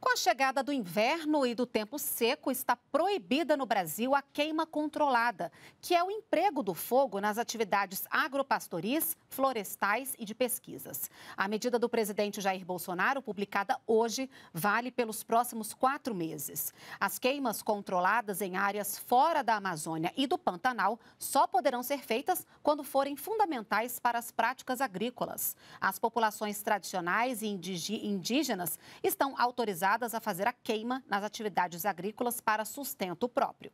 Com a chegada do inverno e do tempo seco, está proibida no Brasil a queima controlada, que é o emprego do fogo nas atividades agropastoris, florestais e de pesquisas. A medida do presidente Jair Bolsonaro, publicada hoje, vale pelos próximos quatro meses. As queimas controladas em áreas fora da Amazônia e do Pantanal só poderão ser feitas quando forem fundamentais para as práticas agrícolas. As populações tradicionais e indígenas estão autorizadas a fazer a queima nas atividades agrícolas para sustento próprio.